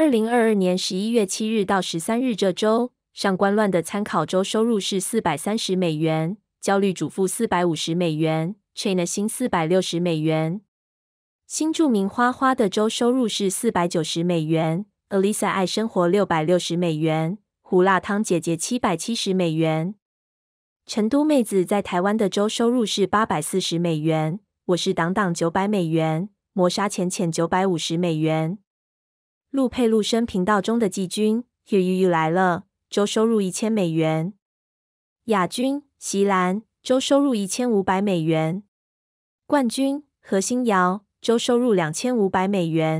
二零二二年十一月七日到十三日这周，上官乱的参考周收入是四百三十美元，焦虑主妇四百五十美元 c h i n a 新四百六十美元，新著名花花的周收入是四百九十美元，Alisa 爱生活六百六十美元，胡辣汤姐姐七百七十美元，成都妹子在台湾的周收入是八百四十美元，我是党党九百美元，磨砂浅浅九百五十美元。陆佩陆生频道中的季军 Yu Yu Yu 来了，周收入一千美元；亚军席兰周收入一千五百美元；冠军何心瑶，周收入两千五百美元。